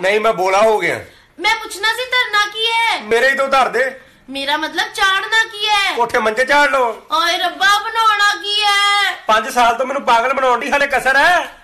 ਨਹੀਂ ਮੈਂ ਬੋਲਾ ਹੋ ਗਿਆ ਮੈਂ ਪੁੱਛਣਾ ਸੀ ਧਰਨਾ ਕੀ ਹੈ ਮੇਰੇ ਹੀ ਤੋਂ ਧਰ ਦੇ ਮੇਰਾ ਮਤਲਬ ਚਾੜਨਾ ਕੀ ਹੈ ਕੋਠੇ ਮੰਜੇ ਚਾੜ ਲੋ ਓਏ ਰੱਬਾ ਬਣਾਉਣਾ ਕੀ ਹੈ 5 ਸਾਲ ਤੋਂ ਮੈਨੂੰ ਪਾਗਲ ਬਣਾਉਣ ਦੀ ਹਲੇ ਕਸਰ ਹੈ